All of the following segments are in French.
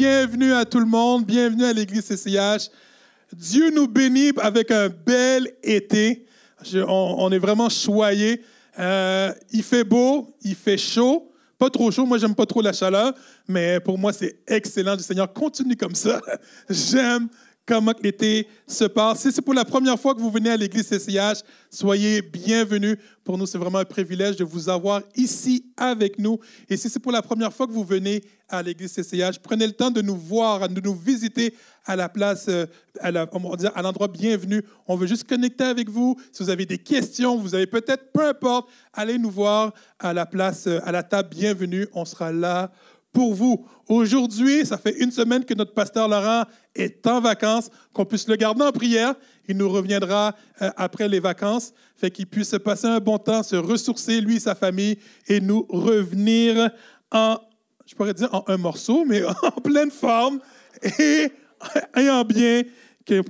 bienvenue à tout le monde, bienvenue à l'église CCH. Dieu nous bénit avec un bel été. on, est vraiment choyés. Euh, il fait beau, il fait chaud, pas trop chaud. Moi, j'aime pas trop la chaleur, mais pour moi, c'est excellent. Le Seigneur continue comme ça. J'aime comment l'été se passe. Si c'est pour la première fois que vous venez à l'église CCH, soyez bienvenus. Pour nous, c'est vraiment un privilège de vous avoir ici avec nous. Et si c'est pour la première fois que vous venez à l'église CCH, prenez le temps de nous voir, de nous visiter à la place, euh, à, à l'endroit bienvenu. On veut juste connecter avec vous. Si vous avez des questions, vous avez peut-être, peu importe, allez nous voir à la place, euh, à la table bienvenue. On sera là pour vous. Aujourd'hui, ça fait une semaine que notre pasteur Laurent est en vacances, qu'on puisse le garder en prière. Il nous reviendra euh, après les vacances, fait qu'il puisse passer un bon temps, se ressourcer, lui et sa famille, et nous revenir en, je pourrais dire en un morceau, mais en pleine forme et, et en bien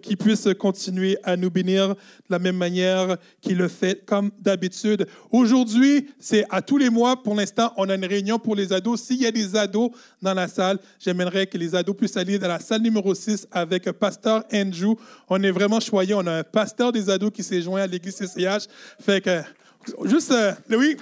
qu'il puisse continuer à nous bénir de la même manière qu'il le fait comme d'habitude. Aujourd'hui, c'est à tous les mois. Pour l'instant, on a une réunion pour les ados. S'il y a des ados dans la salle, j'aimerais que les ados puissent aller dans la salle numéro 6 avec Pasteur Andrew. On est vraiment choyés. On a un pasteur des ados qui s'est joint à l'église CCH. Fait que, juste, euh, Louis.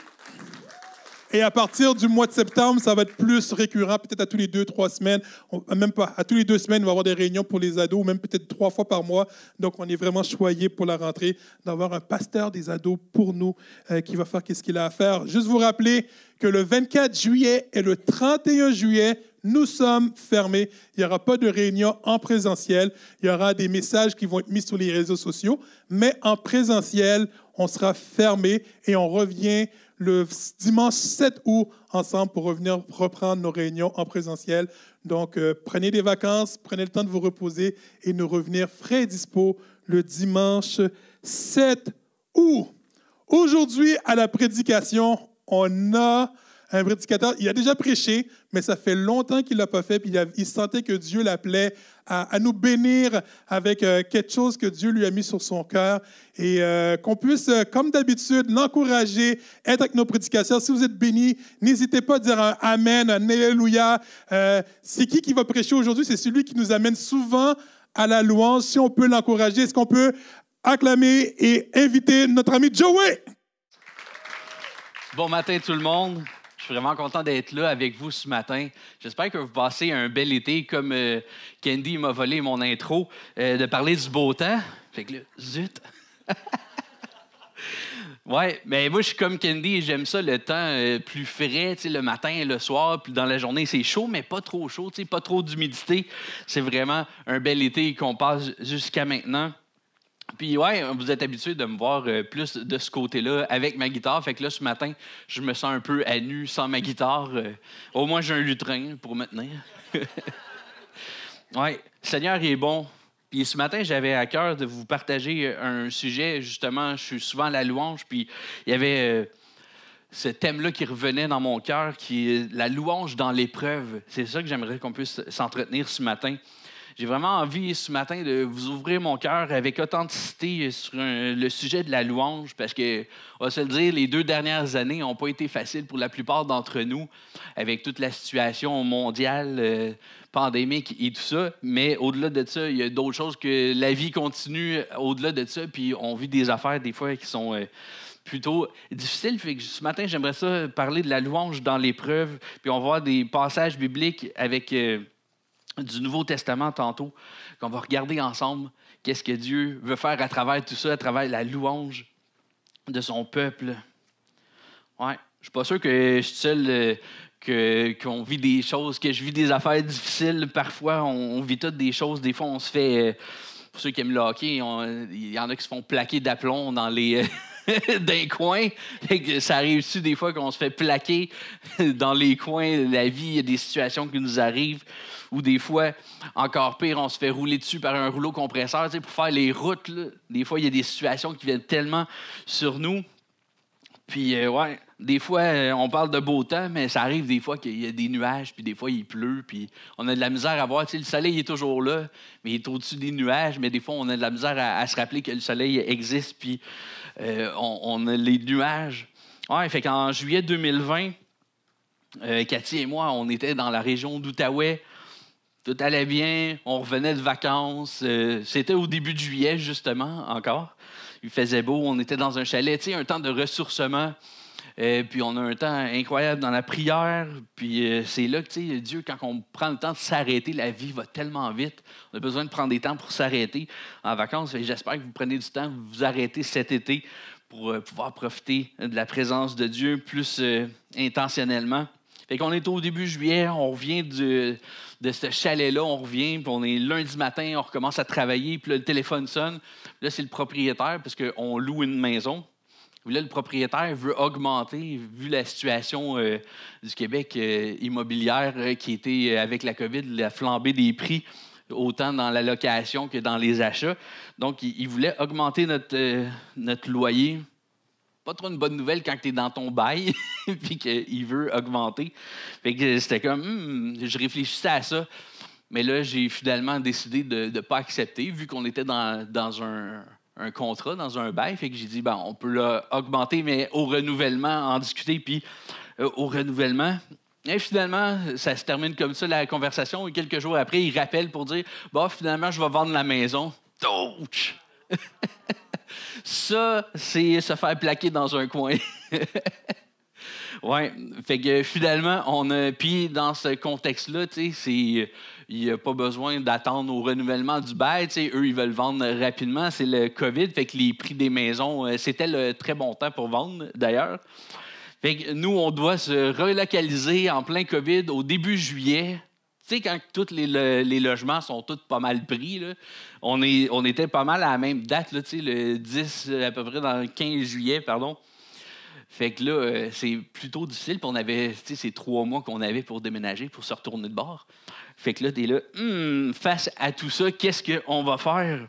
Et à partir du mois de septembre, ça va être plus récurrent, peut-être à tous les deux, trois semaines, euh, même pas, à tous les deux semaines, on va avoir des réunions pour les ados, même peut-être trois fois par mois. Donc, on est vraiment choyé pour la rentrée d'avoir un pasteur des ados pour nous euh, qui va faire qu'est-ce qu'il a à faire. Juste vous rappeler que le 24 juillet et le 31 juillet, nous sommes fermés. Il n'y aura pas de réunion en présentiel. Il y aura des messages qui vont être mis sur les réseaux sociaux, mais en présentiel, on sera fermé et on revient le dimanche 7 août ensemble pour revenir reprendre nos réunions en présentiel. Donc, euh, prenez des vacances, prenez le temps de vous reposer et nous revenir frais et dispo le dimanche 7 août. Aujourd'hui, à la prédication, on a un prédicateur. Il a déjà prêché, mais ça fait longtemps qu'il ne l'a pas fait. Puis il sentait que Dieu l'appelait à, nous bénir avec euh, quelque chose que Dieu lui a mis sur son cœur et euh, qu'on puisse, euh, comme d'habitude, l'encourager, être avec nos prédicateurs. Si vous êtes bénis, n'hésitez pas à dire un Amen, un Alléluia. c'est qui qui va prêcher aujourd'hui? C'est celui qui nous amène souvent à la louange. Si on peut l'encourager, est-ce qu'on peut acclamer et inviter notre ami Joey? Bon matin tout le monde suis vraiment content d'être là avec vous ce matin. J'espère que vous passez un bel été, comme euh, Candy m'a volé mon intro, euh, de parler du beau temps. Fait que zut! ouais, mais moi, je suis comme Candy et j'aime ça, le temps euh, plus frais, le matin et le soir. Puis dans la journée, c'est chaud, mais pas trop chaud, pas trop d'humidité. C'est vraiment un bel été qu'on passe jusqu'à maintenant. Puis ouais, vous êtes habitué de me voir euh, plus de ce côté-là avec ma guitare. Fait que là, ce matin, je me sens un peu à nu sans ma guitare. Euh, au moins, j'ai un lutrin pour me tenir. ouais, Seigneur, il est bon. Puis ce matin, j'avais à cœur de vous partager euh, un sujet. Justement, je suis souvent à la louange. Puis il y avait ce thème-là qui revenait dans mon cœur, qui est la louange dans l'épreuve. C'est ça que j'aimerais qu'on puisse s'entretenir ce matin. J'ai vraiment envie ce matin de vous ouvrir mon cœur avec authenticité sur le sujet de la louange, parce que, on va se le dire, les deux dernières années n'ont pas été faciles pour la plupart d'entre nous, avec toute la situation mondiale, euh, pandémique et tout ça. Mais au-delà de ça, il y a d'autres choses que la vie continue au-delà de ça, puis on vit des affaires des fois qui sont. Euh, plutôt difficiles. Fait que ce matin, j'aimerais ça parler de la louange dans l'épreuve. Puis on va voir des passages bibliques avec euh, du Nouveau Testament tantôt, qu'on va regarder ensemble qu'est-ce que Dieu veut faire à travers tout ça, à travers la louange de son peuple. Ouais, je suis pas sûr que je suis seul euh, que, qu'on vit des choses, que je vis des affaires difficiles parfois. On, vit toutes des choses. Des fois, on se fait. Euh, pour ceux qui aiment le hockey, il y en a qui se font plaquer d'aplomb dans les. Euh, coins. Ça arrive aussi des fois qu'on se fait plaquer dans les coins. de La vie, il y a des situations qui nous arrivent ou des fois, encore pire, on se fait rouler dessus par un rouleau compresseur tu pour faire les routes. Des fois, il y a des situations qui viennent tellement sur nous. Puis, euh, ouais, des fois, euh, on parle de beau temps, mais ça arrive des fois qu'il y a des nuages, puis des fois, il pleut, puis on a de la misère à voir. Tu sais, le soleil est toujours là, mais il est au-dessus des nuages, mais des fois, on a de la misère à, se rappeler que le soleil existe, puis euh, on, a les nuages. Ouais, fait qu'en juillet 2020, Cathy et moi, on était dans la région d'Outaouais tout allait bien, on revenait de vacances. Euh, c'était au début de juillet, justement, encore. Il faisait beau, on était dans un chalet, tu sais, un temps de ressourcement. Euh, puis on a un temps incroyable dans la prière. Puis euh, c'est là que, Dieu, quand on prend le temps de s'arrêter, la vie va tellement vite. On a besoin de prendre des temps pour s'arrêter en vacances. J'espère que vous prenez du temps, vous vous arrêtez cet été pour pouvoir profiter de la présence de Dieu plus intentionnellement. Fait qu'on est au début juillet, on revient de de ce chalet-là, on revient, puis on est lundi matin, on recommence à travailler, puis là, le téléphone sonne. Là, c'est le propriétaire, parce qu'on loue une maison. là, le propriétaire veut augmenter, vu la situation euh, du Québec euh, immobilière euh, qui était, avec la COVID, la flambée des prix, autant dans la location que dans les achats. Donc, il, il voulait augmenter notre, notre loyer pas trop une bonne nouvelle quand tu es dans ton bail puis qu'il veut augmenter. Fait que c'était comme, hmm, je réfléchissais à ça. Mais là, j'ai finalement décidé de ne pas accepter, vu qu'on était dans, un, contrat, dans un bail. Fait que j'ai dit, ben, on peut l'augmenter, mais au renouvellement, en discuter. Puis euh, au renouvellement, et finalement, ça se termine comme ça, la conversation. Et quelques jours après, il rappelle pour dire Bon, finalement, je vais vendre la maison. Touch Ça, c'est se faire plaquer dans un coin. ouais, fait que finalement, on a. Puis dans ce contexte-là, il n'y a pas besoin d'attendre au renouvellement du bail. eux, ils veulent vendre rapidement. C'est le COVID, fait que les prix des maisons, euh, c'était le très bon temps pour vendre, d'ailleurs. Fait que nous, on doit se relocaliser en plein COVID au début juillet tu sais, quand tous les, logements sont tous pas mal pris, on, est, on était pas mal à la même date, le 10, à peu près dans le 15 juillet, pardon. Fait que là, euh, c'est plutôt difficile. Puis on avait, tu sais, ces trois mois qu'on avait pour déménager, pour se retourner de bord. Fait que là, t'es là, hmm, face à tout ça, qu'est-ce qu'on va faire?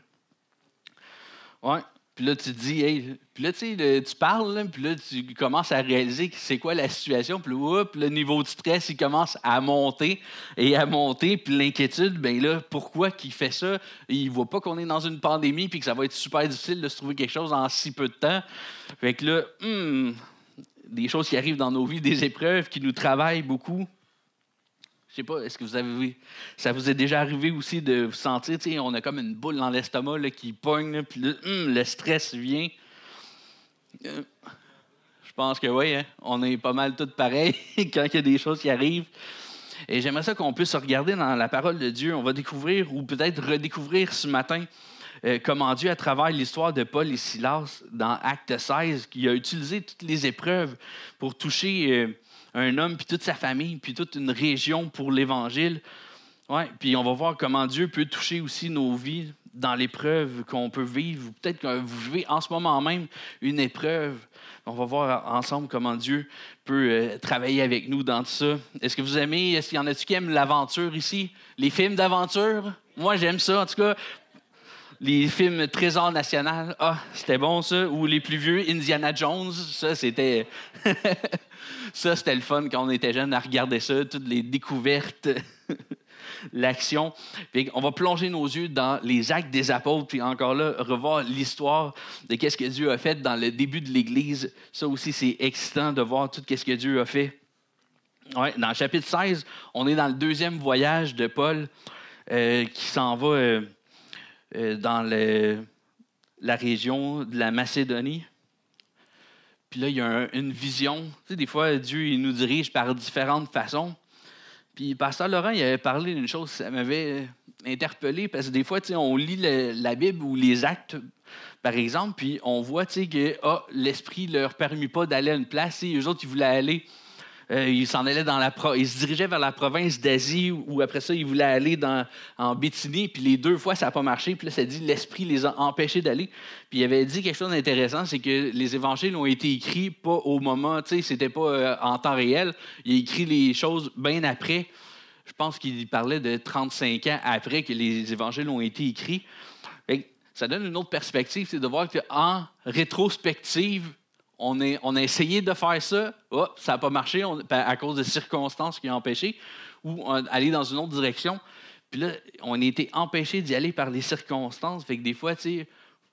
Ouais, puis là, tu te dis, hey, puis là, tu, tu parles, puis là, tu commences à réaliser c'est quoi la situation, puis là, le niveau de stress, il commence à monter et à monter, puis l'inquiétude, ben là, pourquoi qu'il fait ça? Il voit pas qu'on est dans une pandémie, puis que ça va être super difficile de se trouver quelque chose en si peu de temps. Fait que là, hmm, des choses qui arrivent dans nos vies, des épreuves qui nous travaillent beaucoup. Je sais pas, est-ce que vous avez ça vous est déjà arrivé aussi de vous sentir, on a comme une boule dans l'estomac qui pogne, puis hum, le stress vient. Euh, je pense que oui, hein. on est pas mal tous pareils quand il y a des choses qui arrivent. Et j'aimerais ça qu'on puisse regarder dans la parole de Dieu. On va découvrir ou peut-être redécouvrir ce matin euh, comment Dieu, à travers l'histoire de Paul et Silas dans Acte 16, qui a utilisé toutes les épreuves pour toucher. Euh, un homme, puis toute sa famille, puis toute une région pour l'Évangile. Ouais, puis on va voir comment Dieu peut toucher aussi nos vies dans l'épreuve qu'on peut vivre. Peut-être que vous vivez en ce moment même une épreuve. On va voir ensemble comment Dieu peut euh, travailler avec nous dans tout ça. Est-ce que vous aimez, est-ce qu'il y en a qui aiment l'aventure ici? Les films d'aventure? Moi, j'aime ça. En tout cas, les films Trésor national, ah, c'était bon ça. Ou les plus vieux, Indiana Jones, ça c'était. ça c'était le fun quand on était jeune à regarder ça, toutes les découvertes, l'action. On va plonger nos yeux dans les actes des apôtres, puis encore là, revoir l'histoire de qu'est-ce que Dieu a fait dans le début de l'Église. Ça aussi, c'est excitant de voir tout ce que Dieu a fait. Ouais, dans le chapitre 16, on est dans le deuxième voyage de Paul euh, qui s'en va. Euh, euh, dans la région de la Macédonie. Puis là, il y a une vision. Tu sais, des fois, Dieu il nous dirige par différentes façons. Puis Pasteur Laurent, il avait parlé d'une chose, ça m'avait interpellé, parce que des fois, tu sais, on lit la Bible ou les actes, par exemple, puis on voit tu sais, que ah, l'Esprit ne leur permet pas d'aller à une place. Et eux autres, ils voulaient aller euh, il s'en allait dans la il se dirigeait vers la province d'Asie où après ça il voulait aller dans, en Bithynie puis les deux fois ça n'a pas marché puis là ça dit l'esprit les a empêchés d'aller puis il avait dit quelque chose d'intéressant c'est que les évangiles ont été écrits pas au moment tu sais c'était pas euh, en temps réel il a écrit les choses bien après je pense qu'il parlait de 35 ans après que les évangiles ont été écrits ça donne une autre perspective c'est de voir qu'en rétrospective on, a essayé de faire ça, ça n'a pas marché ben, à cause des circonstances qui ont empêché, ou euh, aller dans une autre direction. Puis là, on a été empêché d'y aller par des circonstances. Fait que des fois, tu sais,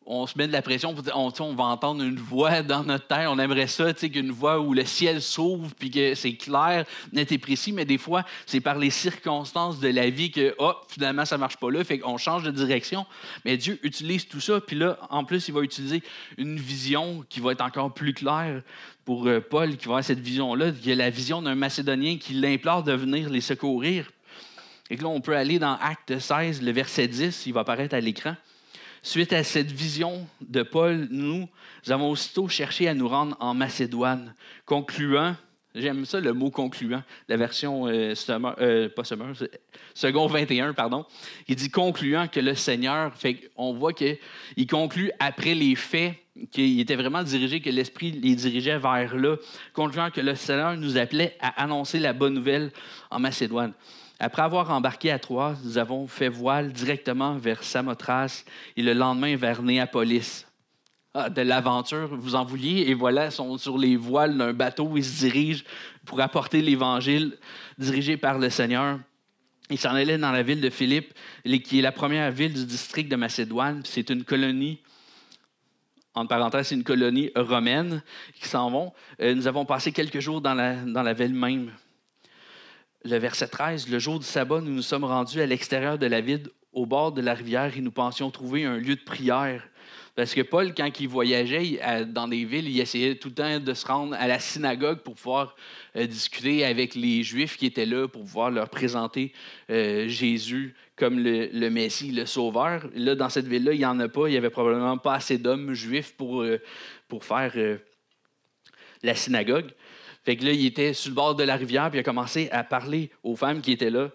on se met de la pression, on, on va entendre une voix dans notre terre, on aimerait ça, qu'une voix où le ciel s'ouvre, puis que c'est clair, net et précis, mais des fois, c'est par les circonstances de la vie que, oh, finalement, ça marche pas là, fait qu'on change de direction. Mais Dieu utilise tout ça, puis là, en plus, il va utiliser une vision qui va être encore plus claire pour euh, Paul, qui va avoir cette vision-là, qui est la vision d'un Macédonien qui l'implore de venir les secourir. Et là, on peut aller dans Acte 16, le verset 10, il va apparaître à l'écran. Suite à cette vision de Paul, nous, avons aussitôt cherché à nous rendre en Macédoine, concluant, j'aime ça le mot concluant, la version euh, euh, second 21, pardon, il dit concluant que le Seigneur, fait on voit qu'il conclut après les faits, qu'il était vraiment dirigé, que l'Esprit les dirigeait vers là, concluant que le Seigneur nous appelait à annoncer la bonne nouvelle en Macédoine. Après avoir embarqué à Troyes, nous avons fait voile directement vers Samothrace et le lendemain vers Néapolis. Ah, de l'aventure, vous en vouliez, et voilà, ils sont sur les voiles d'un bateau, ils se dirigent pour apporter l'Évangile dirigé par le Seigneur. Ils s'en allaient dans la ville de Philippe, qui est la première ville du district de Macédoine. C'est une colonie entre parenthèses, c'est une colonie romaine, qui s'en vont. Euh, nous avons passé quelques jours dans la ville même le verset 13, le jour du sabbat, nous nous sommes rendus à l'extérieur de la ville, au bord de la rivière, et nous pensions trouver un lieu de prière. Parce que Paul, quand il voyageait dans des villes, il essayait tout le temps de se rendre à la synagogue pour pouvoir euh, discuter avec les Juifs qui étaient là, pour pouvoir leur présenter euh, Jésus comme le, Messie, le Sauveur. Là, dans cette ville-là, il n'y en a pas. Il n'y avait probablement pas assez d'hommes juifs pour, euh, pour faire la synagogue. Fait que là, il était sur le bord de la rivière, puis il a commencé à parler aux femmes qui étaient là.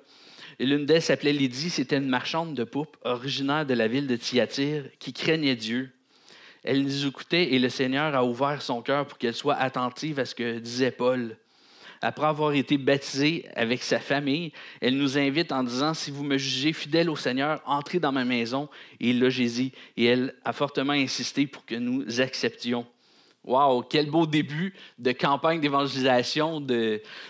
l'une d'elles s'appelait Lydie, c'était une marchande de poupe originaire de la ville de Thyatire qui craignait Dieu. Elle nous écoutait et le Seigneur a ouvert son cœur pour qu'elle soit attentive à ce que disait Paul. Après avoir été baptisée avec sa famille, elle nous invite en disant Si vous me jugez fidèle au Seigneur, entrez dans ma maison et logez-y. Et elle a fortement insisté pour que nous acceptions. Wow, quel beau début de campagne d'évangélisation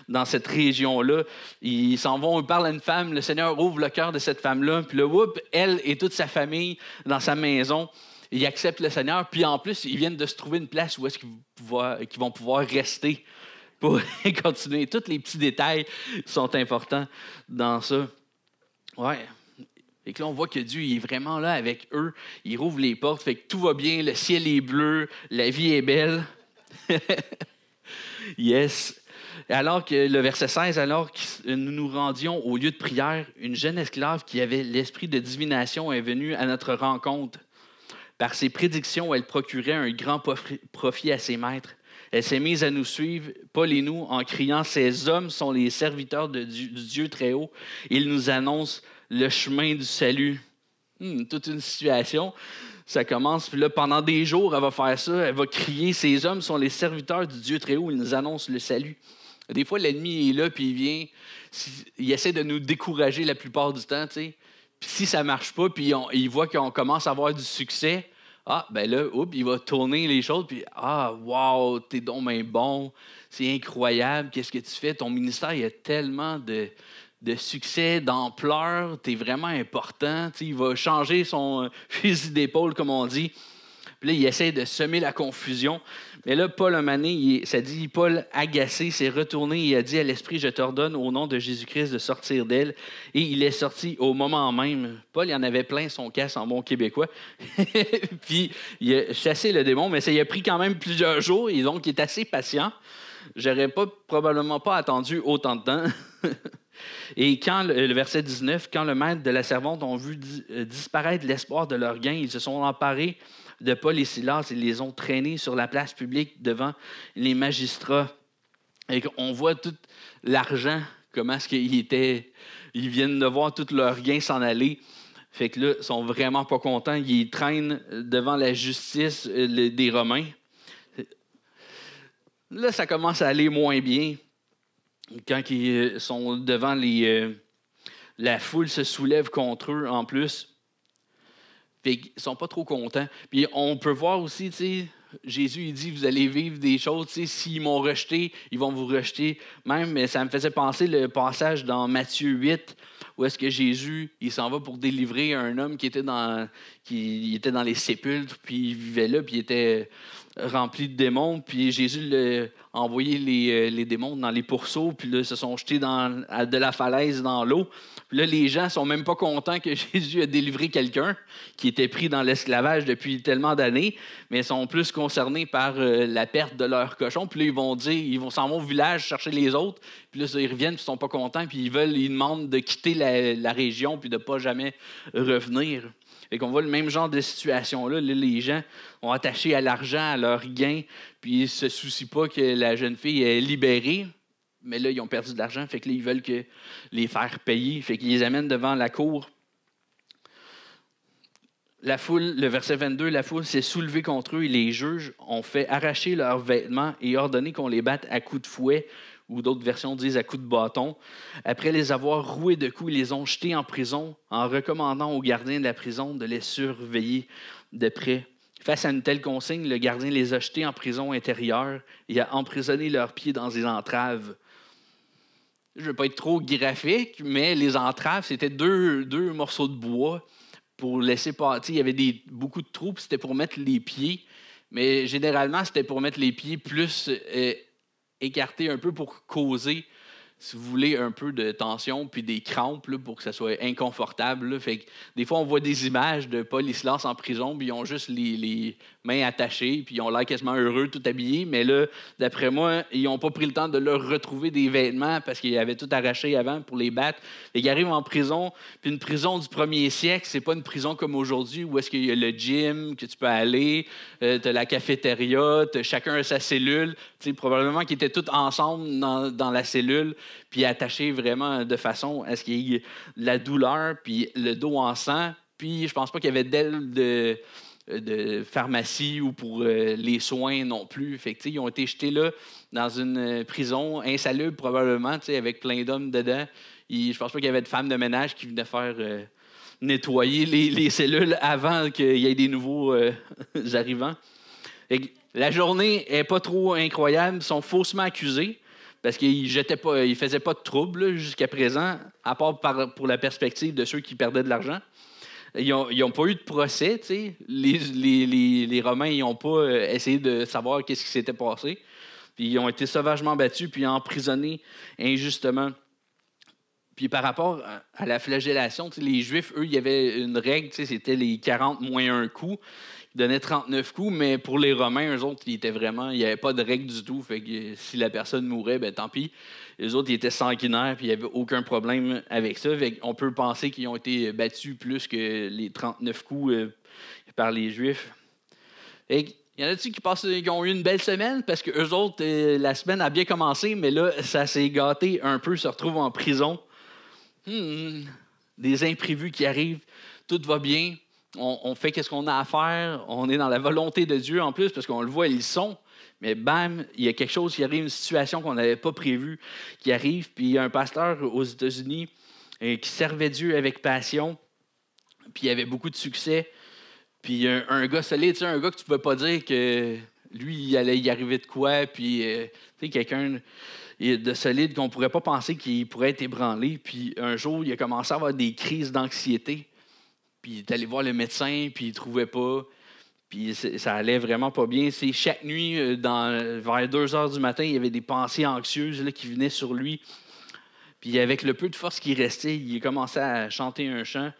dans cette région-là. Ils s'en vont, ils parlent à une femme, le Seigneur ouvre le cœur de cette femme-là, puis le whoop, elle et toute sa famille dans sa maison, ils acceptent le Seigneur, puis en plus, ils viennent de se trouver une place où est-ce qu'ils vont pouvoir rester pour continuer. Tous les petits détails sont importants dans ça. Ouais. Et que là, on voit que Dieu il est vraiment là avec eux. Il rouvre les portes. Fait que tout va bien. Le ciel est bleu. La vie est belle. yes. Alors que le verset 16, alors que nous nous rendions au lieu de prière, une jeune esclave qui avait l'esprit de divination est venue à notre rencontre. Par ses prédictions, elle procurait un grand profit à ses maîtres. Elle s'est mise à nous suivre, Paul et nous, en criant Ces hommes sont les serviteurs de Dieu, du Dieu très haut. Ils nous annoncent le chemin du salut. Hmm, toute une situation. Ça commence, puis là, pendant des jours, elle va faire ça. Elle va crier Ces hommes sont les serviteurs du Dieu Très-Haut, ils nous annoncent le salut. Des fois, l'ennemi est là, puis il vient, il essaie de nous décourager la plupart du temps, tu sais. Puis si ça marche pas, puis il voit qu'on commence à avoir du succès, ah, ben là, oups, il va tourner les choses, puis ah, wow, t'es donc bien bon, c'est incroyable, qu'est-ce que tu fais? Ton ministère, il y a tellement de, de succès, d'ampleur, tu es vraiment important. il va changer son fusil euh, d'épaule, comme on dit. Puis là, il essaie de semer la confusion. Mais là, Paul Mané, ça dit, Paul, agacé, s'est retourné il a dit à l'Esprit, je t'ordonne au nom de Jésus-Christ de sortir d'elle. Et il est sorti au moment même. Paul, il en avait plein son casse en bon québécois. Puis il a chassé le démon, mais ça il a pris quand même plusieurs jours. Et donc, il est assez patient j'aurais pas, probablement pas attendu autant de temps. Et quand le verset 19, quand le maître de la servante ont vu euh, disparaître l'espoir de leur gain, ils se sont emparés de Paul et Silas et les ont traînés sur la place publique devant les magistrats. Et on voit tout l'argent, comment est-ce qu'ils étaient. Ils viennent de voir tout leur gain s'en aller. Fait que là, sont vraiment pas contents. Ils traînent devant la justice euh, des Romains. Là, ça commence à aller moins bien. Quand ils euh, sont devant les. Euh, la foule se soulève contre eux en plus. Ils ne sont pas trop contents. Puis on peut voir aussi, Jésus, il dit, vous allez vivre des choses, s'ils m'ont rejeté, ils vont vous rejeter. Même, ça me faisait penser le passage dans Matthieu 8, où est-ce que Jésus, il s'en va pour délivrer un homme qui était dans, qui, était dans les sépultres, puis il vivait là, puis il était rempli de démons, puis Jésus a envoyé euh, les, démons dans les pourceaux, puis là, ils se sont jetés dans, de la falaise dans l'eau. Puis là, les gens sont même pas contents que Jésus a délivré quelqu'un qui était pris dans l'esclavage depuis tellement d'années, mais ils sont plus concernés par euh, la perte de leurs cochons. Puis là, ils vont dire, ils vont s'en vont au village chercher les autres, puis là, ils reviennent, puis ils sont pas contents, puis ils veulent, ils demandent de quitter la, région, puis de pas jamais revenir. Et qu'on voit le même genre de situation-là. les gens ont attaché à l'argent, à leurs gains, puis ils ne se soucient pas que la jeune fille est libérée. Mais là, ils ont perdu de l'argent, fait que ils veulent que les faire payer, fait qu'ils les amènent devant la cour. La foule, le verset 22, la foule s'est soulevée contre eux et les juges ont fait arracher leurs vêtements et ordonné qu'on les batte à coups de fouet ou d'autres versions disent à coups de bâton. Après les avoir roués de coups, ils les ont jetés en prison en recommandant aux gardiens de la prison de les surveiller de près. Face à une telle consigne, le gardien les a jetés en prison intérieure et a emprisonné leurs pieds dans des entraves. Je ne veux pas être trop graphique, mais les entraves, c'était deux, deux, morceaux de bois pour laisser partir. Il y avait des, beaucoup de trous, c'était pour mettre les pieds. Mais généralement, c'était pour mettre les pieds plus euh, écarté un peu pour causer, si vous voulez, un peu de tension puis des crampes pour que ça soit inconfortable. Fait des fois, on voit des images de Paul Islas en prison, puis ils ont juste les, mains attachées, puis ils ont l'air quasiment heureux, tout habillés. Mais là, d'après moi, ils n'ont pas pris le temps de leur retrouver des vêtements parce qu'ils avaient tout arraché avant pour les battre. Et ils arrivent en prison, puis une prison du premier siècle, c'est pas une prison comme aujourd'hui où est-ce qu'il y a le gym que tu peux aller, euh, tu as la cafétéria, chacun sa cellule. Tu sais, probablement qu'ils étaient tous ensemble dans, la cellule, puis attachés vraiment de façon à ce qu'il y ait la douleur, puis le dos en sang. Puis je pense pas qu'il y avait d'aile de, euh, de pharmacie ou pour euh, les soins non plus. Fait ils ont été jetés là dans une euh, prison insalubre probablement, avec plein d'hommes dedans. Et je pense pas qu'il y avait de femmes de ménage qui venaient faire nettoyer les, cellules avant qu'il y ait des nouveaux arrivants. la journée est pas trop incroyable. Ils sont faussement accusés parce qu'ils ne faisaient pas de troubles jusqu'à présent, à part pour la perspective de ceux qui perdaient de l'argent ils n'ont pas eu de procès, Les, Romains, n'ont pas euh, essayé de savoir qu'est-ce qui s'était passé. ils ont été sauvagement battus, puis emprisonnés injustement. Puis par rapport à la flagellation, les Juifs, eux, il y avait une règle, c'était les 40 moins 1 coup. Ils donnaient 39 coups, mais pour les Romains, eux autres, ils étaient vraiment, il n'y avait pas de règle du tout. Fait si la personne mourait, ben, tant pis les autres, ils étaient sanguinaires, puis il n'y avait aucun problème avec ça. on peut penser qu'ils ont été battus plus que les 39 coups euh, par les Juifs. il y en a-tu qui, passent, qui ont eu une belle semaine parce que eux autres, euh, la semaine a bien commencé, mais là, ça s'est gâté un peu, se retrouvent en prison. Hmm, des imprévus qui arrivent, tout va bien, on, fait ce qu'on a à faire, on est dans la volonté de Dieu en plus parce qu'on le voit, ils sont mais bam, il y a quelque chose qui arrive, une situation qu'on n'avait pas prévue qui arrive. Puis il y a un pasteur aux États-Unis euh, qui servait Dieu avec passion, puis il avait beaucoup de succès. Puis un, un gars solide, un gars que tu ne peux pas dire que lui, il allait y arriver de quoi, puis euh, tu sais, quelqu'un de solide qu'on ne pourrait pas penser qu'il pourrait être ébranlé. Puis un jour, il a commencé à avoir des crises d'anxiété. Puis il est allé voir le médecin, puis il ne trouvait pas. Puis ça allait vraiment pas bien. C'est chaque nuit, euh, dans, vers 2 heures du matin, il y avait des pensées anxieuses qui venaient sur lui. Puis avec le peu de force qui restait, il commençait à chanter un chant.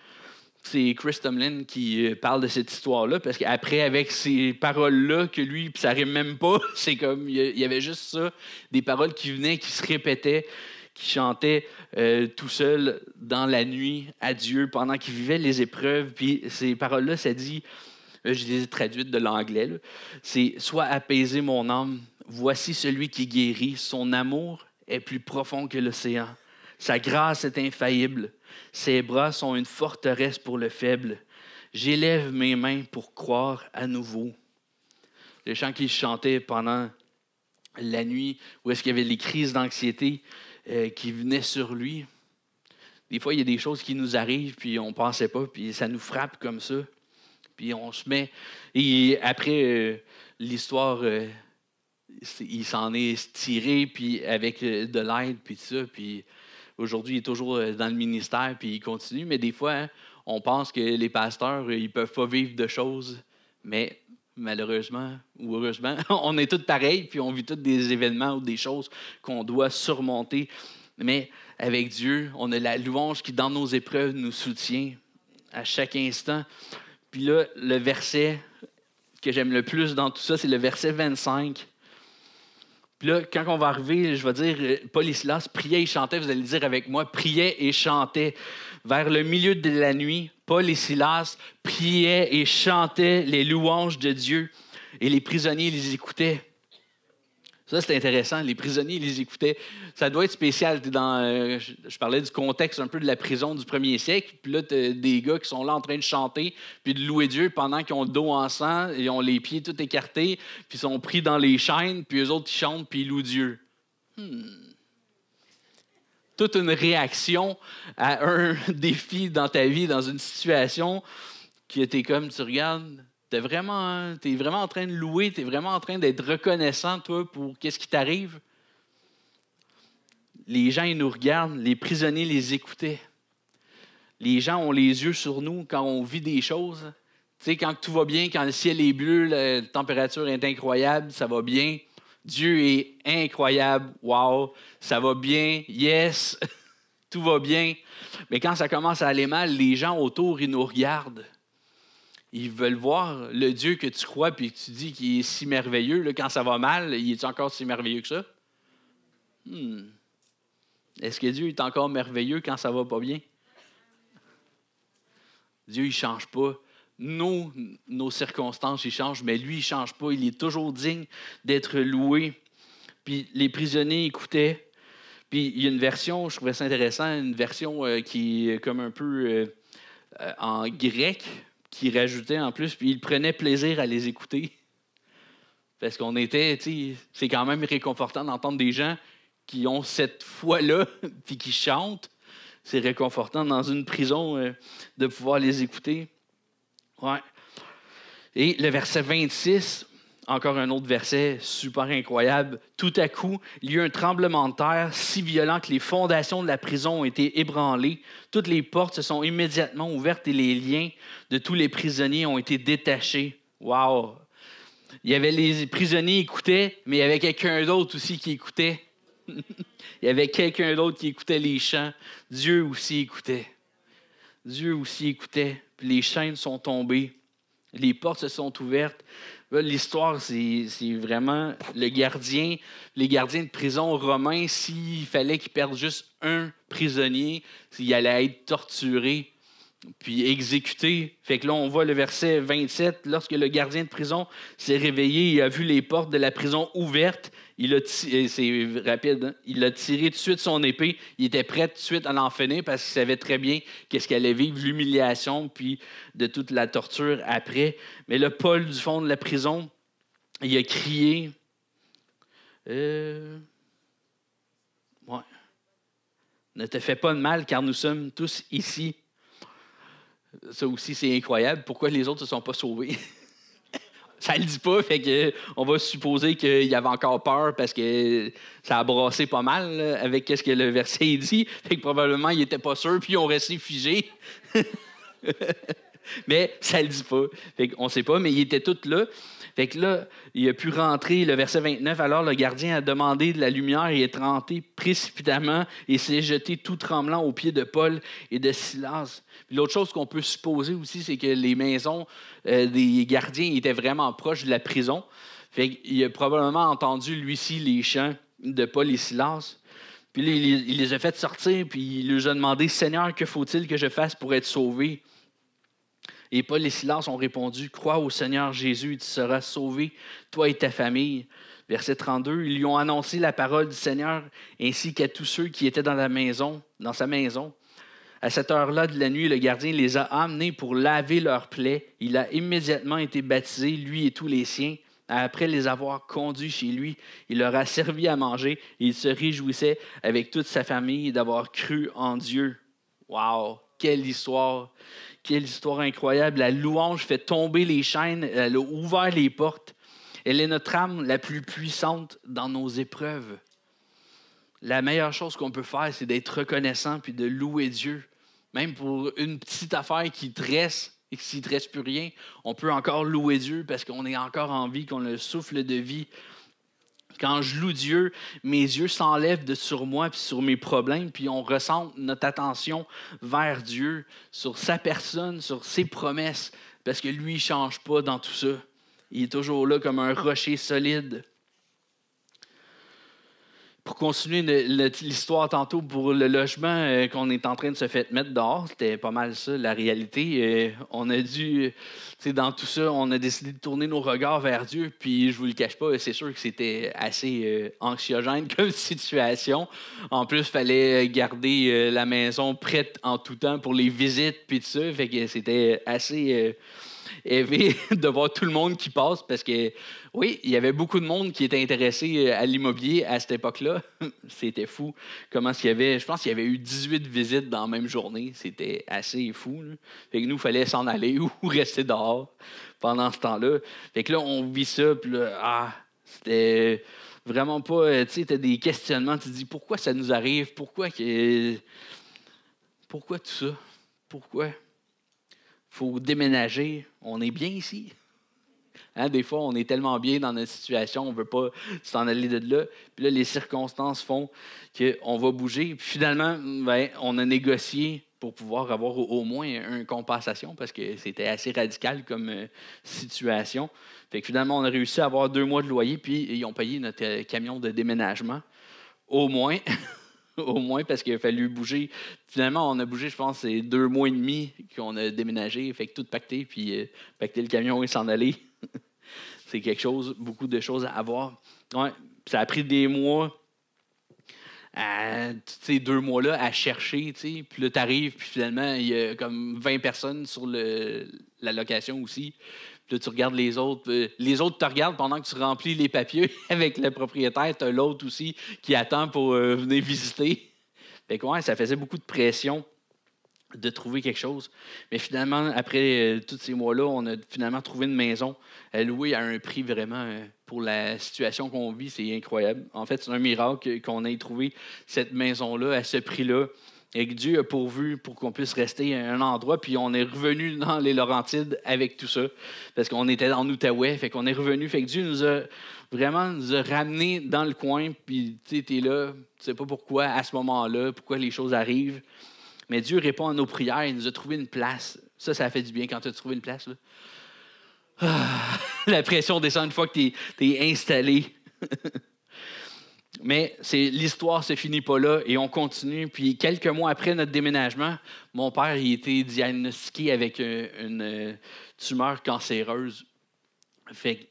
C'est Chris Tomlin qui euh, parle de cette histoire-là, parce qu'après, avec ces paroles-là, que lui, ça rime même pas, c'est comme, il y avait juste ça, des paroles qui venaient, qui se répétaient, qui chantaient euh, tout seul dans la nuit à Dieu pendant qu'il vivait les épreuves. Puis ces paroles-là, ça dit euh, je les ai traduites de l'anglais. C'est Sois apaisé, mon âme, voici celui qui guérit. Son amour est plus profond que l'océan. Sa grâce est infaillible. Ses bras sont une forteresse pour le faible. J'élève mes mains pour croire à nouveau. Le chant qu'il chantait pendant la nuit, où est-ce qu'il y avait les crises d'anxiété euh, qui venaient sur lui. Des fois, il y a des choses qui nous arrivent, puis on ne pensait pas, puis ça nous frappe comme ça. Puis on se met. Et après, euh, l'histoire, euh, il s'en est tiré, puis avec euh, de l'aide, puis tout ça. Puis aujourd'hui, il est toujours dans le ministère, puis il continue. Mais des fois, hein, on pense que les pasteurs, ils peuvent pas vivre de choses. Mais malheureusement ou heureusement, on est tous pareils, puis on vit tous des événements ou des choses qu'on doit surmonter. Mais avec Dieu, on a la louange qui, dans nos épreuves, nous soutient à chaque instant. Puis là, le verset que j'aime le plus dans tout ça, c'est le verset 25. Puis là, quand on va arriver, je vais dire, euh, Paul et Silas priaient et chantaient, vous allez le dire avec moi, priaient et chantaient. Vers le milieu de la nuit, Paul et Silas priaient et chantaient les louanges de Dieu, et les prisonniers les écoutaient. Ça, c'est intéressant. Les prisonniers, ils les écoutaient. Ça doit être spécial. Euh, je, parlais du contexte un peu de la prison du premier siècle. Puis là, as des gars qui sont là en train de chanter, puis de louer Dieu pendant qu'ils ont le dos en sang, ils ont les pieds tout écartés, puis ils sont pris dans les chaînes, puis eux autres, ils chantent, puis ils louent Dieu. Hmm. Toute une réaction à un défi dans ta vie, dans une situation qui était comme, tu regardes, T'es vraiment, es vraiment en train de louer, tu es vraiment en train d'être reconnaissant, toi, pour qu'est-ce qui t'arrive. Les gens, ils nous regardent, les prisonniers les écoutaient. Les gens ont les yeux sur nous quand on vit des choses. Tu sais, quand tout va bien, quand le ciel est bleu, la température est incroyable, ça va bien. Dieu est incroyable, wow, ça va bien, yes, tout va bien. Mais quand ça commence à aller mal, les gens autour, ils nous regardent. Ils veulent voir le Dieu que tu crois puis que tu dis qu'il est si merveilleux. quand ça va mal, il est encore si merveilleux que ça? Hmm. Est-ce que Dieu est encore merveilleux quand ça va pas bien? Dieu, il change pas. Nos, nos circonstances, ils changent, mais lui, il change pas. Il est toujours digne d'être loué. Puis les prisonniers écoutaient. Puis il y a une version, je trouvais ça intéressant, une version euh, qui est comme un peu euh, euh, en grec, qui rajoutait en plus, puis il prenait plaisir à les écouter. Parce qu'on était, tu sais, c'est quand même réconfortant d'entendre des gens qui ont cette foi-là, puis qui chantent. C'est réconfortant dans une prison euh, de pouvoir les écouter. Ouais. Et le verset 26, encore un autre verset super incroyable. Tout à coup, il y eut un tremblement de terre si violent que les fondations de la prison ont été ébranlées. Toutes les portes se sont immédiatement ouvertes et les liens de tous les prisonniers ont été détachés. Wow! Il y avait les prisonniers écoutaient, mais il y avait quelqu'un d'autre aussi qui écoutait. il y avait quelqu'un d'autre qui écoutait les chants. Dieu aussi écoutait. Dieu aussi écoutait. Puis les chaînes sont tombées. Les portes se sont ouvertes. L'histoire, c'est vraiment le gardien, les gardiens de prison romains, s'il fallait qu'ils perdent juste un prisonnier, s'il allait être torturé puis exécuté. Fait que là, on voit le verset 27. Lorsque le gardien de prison s'est réveillé, il a vu les portes de la prison ouvertes. Il a euh, c'est rapide, hein. il a tiré tout de suite son épée. Il était prêt tout de suite à l'enferner parce qu'il savait très bien qu'est-ce qu'il allait vivre, l'humiliation, puis de toute la torture après. Mais le Paul du fond de la prison, il a crié. Euh... Ouais. Ne te fais pas de mal car nous sommes tous ici ça aussi, c'est incroyable. Pourquoi les autres ne se sont pas sauvés? ça le dit pas, fait que on va supposer qu'il y avait encore peur parce que ça a brassé pas mal avec ce que le verset dit. Fait que probablement, ils n'étaient pas sûrs, puis ils ont resté figés. mais ça le dit pas. Fait qu'on sait pas, mais ils étaient tous là. Fait que là, il a pu rentrer, le verset 29, alors le gardien a demandé de la lumière et est rentré précipitamment et s'est jeté tout tremblant aux pieds de Paul et de Silas. L'autre chose qu'on peut supposer aussi, c'est que les maisons euh, des gardiens étaient vraiment proches de la prison. Fait qu'il a probablement entendu, lui-ci, les chants de Paul et Silas. Puis là, il, les a fait sortir, puis il lui a demandé Seigneur, que faut-il que je fasse pour être sauvé et Paul et Silas ont répondu, Crois au Seigneur Jésus, tu seras sauvé, toi et ta famille. Verset 32, ils lui ont annoncé la parole du Seigneur ainsi qu'à tous ceux qui étaient dans la maison, dans sa maison. À cette heure-là de la nuit, le gardien les a amenés pour laver leurs plaies. Il a immédiatement été baptisé, lui et tous les siens. Après les avoir conduits chez lui, il leur a servi à manger et il se réjouissait avec toute sa famille d'avoir cru en Dieu. Wow! Quelle histoire! Quelle histoire incroyable. La louange fait tomber les chaînes, elle a ouvert les portes. Elle est notre âme la plus puissante dans nos épreuves. La meilleure chose qu'on peut faire, c'est d'être reconnaissant puis de louer Dieu. Même pour une petite affaire qui dresse et qui ne dresse plus rien, on peut encore louer Dieu parce qu'on est encore en vie, qu'on a le souffle de vie, quand je loue Dieu, mes yeux s'enlèvent de sur moi puis sur mes problèmes, puis on ressent notre attention vers Dieu, sur sa personne, sur ses promesses, parce que lui, il ne change pas dans tout ça. Il est toujours là comme un rocher solide pour continuer l'histoire tantôt pour le logement euh, qu'on est en train de se faire mettre dehors, c'était pas mal ça, la réalité. Euh, on a dû, euh, dans tout ça, on a décidé de tourner nos regards vers Dieu, puis je vous le cache pas, c'est sûr que c'était assez anxiogène comme situation. En plus, il fallait garder la maison prête en tout temps pour les visites, puis tout ça, fait que c'était assez de voir tout le monde qui passe parce que, oui, il y avait beaucoup de monde qui était intéressé euh, à l'immobilier à cette époque-là. C'était fou. Comment qu'il y avait, je pense qu'il y avait eu 18 visites dans la même journée. C'était assez fou. Fait que nous, il fallait s'en aller ou rester dehors pendant ce temps-là. Fait que là, on vit ça, puis ah, c'était vraiment pas. Euh, tu sais, t'as des questionnements, tu te dis pourquoi ça nous arrive, pourquoi que. Pourquoi tout ça? Pourquoi? faut déménager. On est bien ici. Hein, des fois, on est tellement bien dans notre situation, on ne veut pas s'en aller de là. Puis là, les circonstances font qu'on va bouger. Puis finalement, ben, on a négocié pour pouvoir avoir au moins une compensation parce que c'était assez radical comme euh, situation. Fait que finalement, on a réussi à avoir deux mois de loyer, puis ils ont payé notre euh, camion de déménagement, au moins. au moins, parce qu'il a fallu bouger. Finalement, on a bougé, je pense, c'est deux mois et demi qu'on a déménagé, fait que tout pacté, puis euh, le camion et s'en aller. c'est quelque chose, beaucoup de choses à avoir. Ouais, ça a pris des mois, ces deux mois-là, à chercher, tu Puis là, t'arrives, puis finalement, il y a comme 20 personnes sur le, la location aussi tu regardes les autres. Euh, les autres te regardent pendant que tu remplis les papiers avec le propriétaire. Tu as l'autre aussi qui attend pour euh, venir visiter. Fait ça faisait beaucoup de pression de trouver quelque chose. Mais finalement, après euh, tous ces mois-là, on a finalement trouvé une maison louée à un prix vraiment, pour la situation qu'on vit, c'est incroyable. En fait, c'est un miracle qu'on ait trouvé cette maison-là à ce prix-là et que Dieu a pourvu pour qu'on puisse rester à un endroit. Puis on est revenu dans les Laurentides avec tout ça, parce qu'on était en Outaouais, fait qu'on est revenu. Fait que Dieu nous a vraiment nous ramenés dans le coin, puis tu es là, tu sais pas pourquoi à ce moment-là, pourquoi les choses arrivent. Mais Dieu répond à nos prières, il nous a trouvé une place. Ça, ça fait du bien quand tu as trouvé une place. Ah, la pression descend une fois que tu es installé. Mais c'est, l'histoire se finit pas là et on continue. Puis quelques mois après notre déménagement, mon père a été diagnostiqué avec une, euh, tumeur cancéreuse. Fait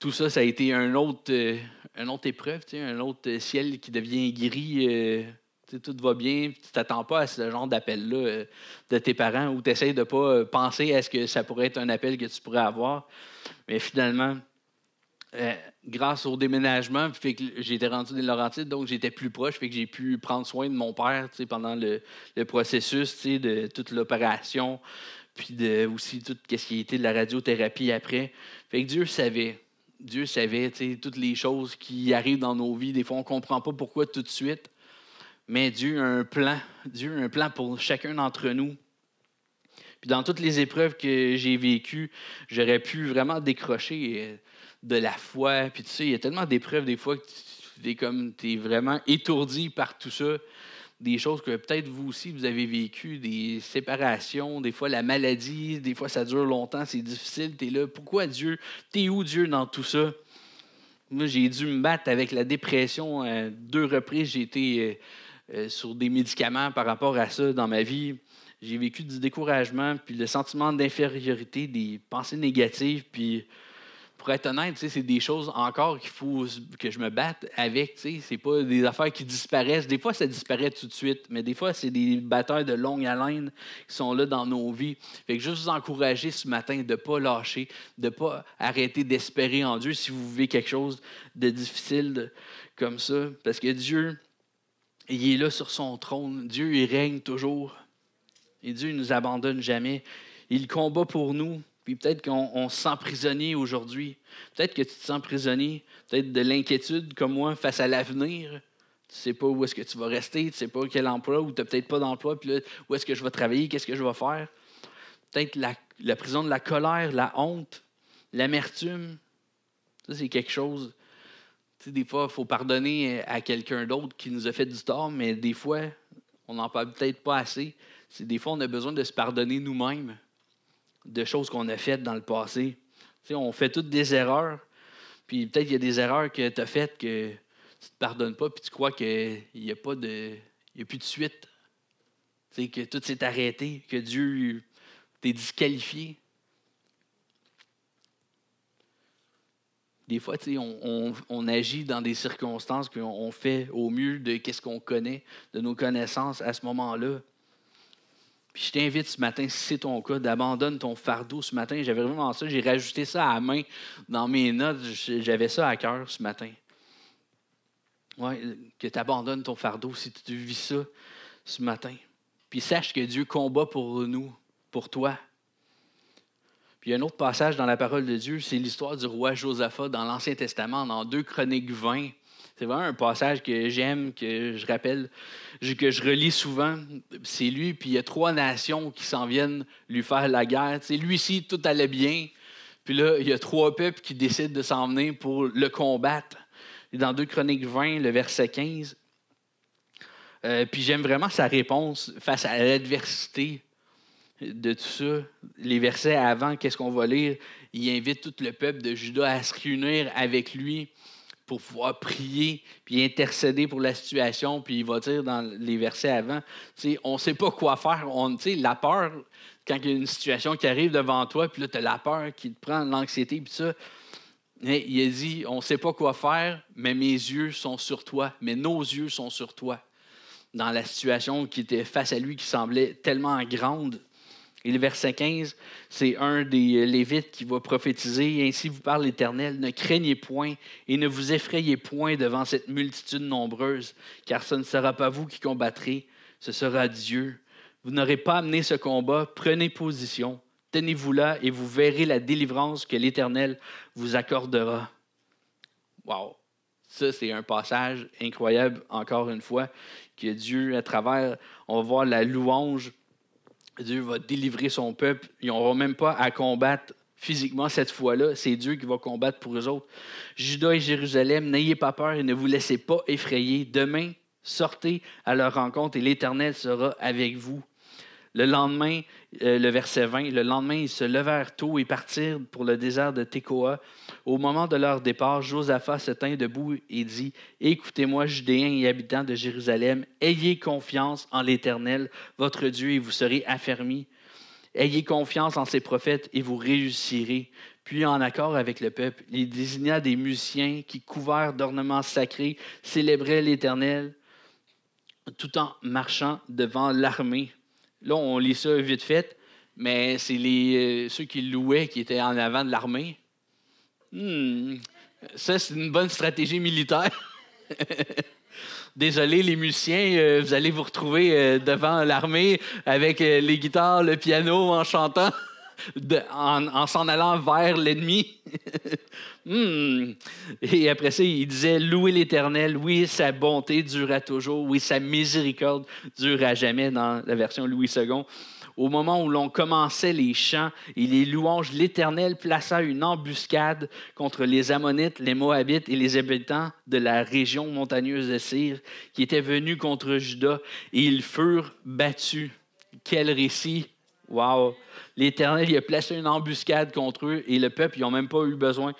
tout ça, ça a été un autre, euh, une autre épreuve, un autre ciel qui devient gris. Euh, tout va bien, tu t'attends pas à ce genre d'appel-là de tes parents ou tu essaies de pas penser à ce que ça pourrait être un appel que tu pourrais avoir. Mais finalement, euh, grâce au déménagement, fait que j'étais rendu des Laurentides, donc j'étais plus proche, fait que j'ai pu prendre soin de mon père pendant le, processus de toute l'opération, puis de, aussi tout quest ce qui a été de la radiothérapie après. Fait que Dieu savait. Dieu savait toutes les choses qui arrivent dans nos vies. Des fois, on ne comprend pas pourquoi tout de suite, mais Dieu a un plan. Dieu a un plan pour chacun d'entre nous. Puis dans toutes les épreuves que j'ai vécues, j'aurais pu vraiment décrocher euh, de la foi. Puis tu sais, il y a tellement d'épreuves des fois que tu es, vraiment étourdi par tout ça. Des choses que peut-être vous aussi, vous avez vécues, des séparations, des fois la maladie, des fois ça dure longtemps, c'est difficile, tu es là. Pourquoi Dieu? es où Dieu dans tout ça? Moi, j'ai dû me battre avec la dépression. Euh, deux reprises, j'ai été euh, euh, sur des médicaments par rapport à ça dans ma vie. J'ai vécu du découragement, puis le sentiment d'infériorité, des pensées négatives, puis pour être honnête, c'est des choses encore qu'il faut que je me batte avec. Ce n'est pas des affaires qui disparaissent. Des fois, ça disparaît tout de suite, mais des fois, c'est des batteurs de longue haleine qui sont là dans nos vies. Fait que vous encourager ce matin de ne pas lâcher, de ne pas arrêter d'espérer en Dieu si vous vivez quelque chose de difficile comme ça. Parce que Dieu, il est là sur son trône. Dieu, il règne toujours. Et Dieu ne nous abandonne jamais. Il combat pour nous. Puis peut-être qu'on se sent prisonnier aujourd'hui. Peut-être que tu te sens prisonnier, peut-être de l'inquiétude comme moi face à l'avenir. Tu sais pas où est-ce que tu vas rester, tu sais pas quel emploi, ou tu n'as peut-être pas d'emploi, puis là, où est-ce que je vais travailler, qu'est-ce que je vais faire. Peut-être la, prison de la colère, la honte, l'amertume. Ça, c'est quelque chose. Tu des fois, il faut pardonner à quelqu'un d'autre qui nous a fait du tort, mais des fois, on n'en parle peut-être pas assez. C'est des fois, on a besoin de se pardonner nous-mêmes de choses qu'on a faites dans le passé. on fait toutes des erreurs, puis peut-être qu'il y a des erreurs que tu as faites que tu ne te pardonnes pas, puis tu crois qu'il n'y a pas de. Il y a plus de suite. sais que tout s'est arrêté, que Dieu t'est disqualifié. Des fois, on, on, agit dans des circonstances qu'on fait au mieux de ce qu'on connaît, de nos connaissances à ce moment-là. Puis je t'invite ce matin, si c'est ton cas, d'abandonne ton fardeau ce matin. J'avais vraiment ça, j'ai rajouté ça à main dans mes notes. J'avais ça à cœur ce matin. que tu abandonnes ton fardeau si tu vis ça ce matin. Puis sache que Dieu combat pour nous, pour toi. Puis il y a un autre passage dans la parole de Dieu, c'est l'histoire du roi Josaphat dans l'Ancien Testament, dans 2 Chroniques 20. C'est vraiment un passage que j'aime, que je rappelle, que je relis souvent. C'est lui, puis il y a trois nations qui s'en viennent lui faire la guerre. C'est lui ci tout allait bien. Puis là, il y a trois peuples qui décident de s'en venir pour le combattre. Dans 2 Chroniques 20, le verset 15. Euh, puis j'aime vraiment sa réponse face à l'adversité de tout ça. Les versets avant, qu'est-ce qu'on va lire? Il invite tout le peuple de Juda à se réunir avec lui pour pouvoir prier, puis intercéder pour la situation, puis il va dire dans les versets avant, on ne sait pas quoi faire, on, la peur, quand il y a une situation qui arrive devant toi, puis là, tu as la peur qui te prend, l'anxiété, puis ça. il a dit, on ne sait pas quoi faire, mais mes yeux sont sur toi, mais nos yeux sont sur toi. Dans la situation qui était face à lui, qui semblait tellement grande, et le verset 15, c'est un des euh, Lévites qui va prophétiser Ainsi vous parle l'Éternel, ne craignez point et ne vous effrayez point devant cette multitude nombreuse, car ce ne sera pas vous qui combattrez, ce sera Dieu. Vous n'aurez pas amené ce combat, prenez position, tenez-vous là et vous verrez la délivrance que l'Éternel vous accordera. Wow! Ça, c'est un passage incroyable, encore une fois, que Dieu, à travers, on va voir la louange Dieu va délivrer son peuple. Ils n'auront même pas à combattre physiquement cette fois-là. C'est Dieu qui va combattre pour eux autres. Judas et Jérusalem, n'ayez pas peur et ne vous laissez pas effrayer. Demain, sortez à leur rencontre et l'Éternel sera avec vous. Le lendemain, euh, le verset 20, le lendemain, ils se levèrent tôt et partirent pour le désert de Tekoa. Au moment de leur départ, Josaphat se tint debout et dit Écoutez-moi, Judéens et habitants de Jérusalem, ayez confiance en l'Éternel, votre Dieu, et vous serez affermis. Ayez confiance en ses prophètes et vous réussirez. Puis, en accord avec le peuple, il désigna des musiciens qui, couverts d'ornements sacrés, célébraient l'Éternel tout en marchant devant l'armée Là, on lit ça vite fait, mais c'est les, euh, ceux qui louaient qui étaient en avant de l'armée. Hmm, ça, c'est une bonne stratégie militaire. Désolé, les musiciens, euh, vous allez vous retrouver euh, devant l'armée avec les guitares, le piano en chantant en, s'en allant vers l'ennemi. Hmm. Et après ça, il disait, louez l'Éternel, oui, sa bonté dure toujours, oui, sa miséricorde dure jamais dans la version Louis II. Au moment où l'on commençait les chants et les louanges, l'Éternel plaça une embuscade contre les Ammonites, les Moabites et les habitants de la région montagneuse de Tyr qui étaient venus contre Juda et ils furent battus. Quel récit Wow! L'Éternel, il a placé une embuscade contre eux et le peuple, ils n'ont même pas eu besoin